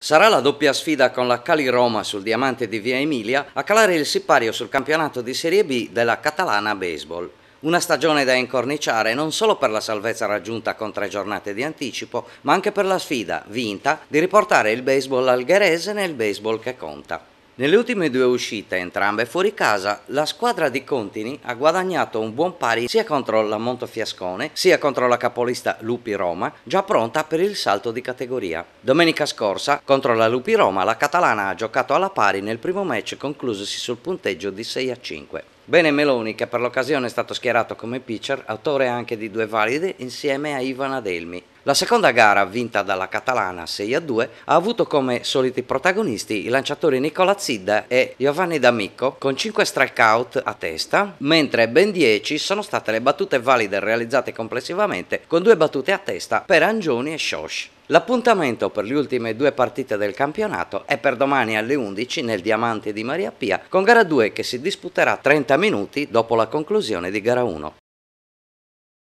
Sarà la doppia sfida con la Cali Roma sul diamante di Via Emilia a calare il sipario sul campionato di Serie B della Catalana Baseball. Una stagione da incorniciare non solo per la salvezza raggiunta con tre giornate di anticipo, ma anche per la sfida, vinta, di riportare il baseball algherese nel baseball che conta. Nelle ultime due uscite, entrambe fuori casa, la squadra di Contini ha guadagnato un buon pari sia contro la Montefiascone sia contro la capolista Lupi Roma, già pronta per il salto di categoria. Domenica scorsa, contro la Lupi Roma, la catalana ha giocato alla pari nel primo match conclusosi sul punteggio di 6 a 5. Bene Meloni, che per l'occasione è stato schierato come pitcher, autore anche di due valide insieme a Ivan Adelmi. La seconda gara, vinta dalla catalana 6 2, ha avuto come soliti protagonisti i lanciatori Nicola Zidda e Giovanni D'Amico con 5 strikeout a testa, mentre ben 10 sono state le battute valide realizzate complessivamente con due battute a testa per Angioni e Shosh. L'appuntamento per le ultime due partite del campionato è per domani alle 11 nel Diamante di Maria Pia con gara 2 che si disputerà 30 minuti dopo la conclusione di gara 1.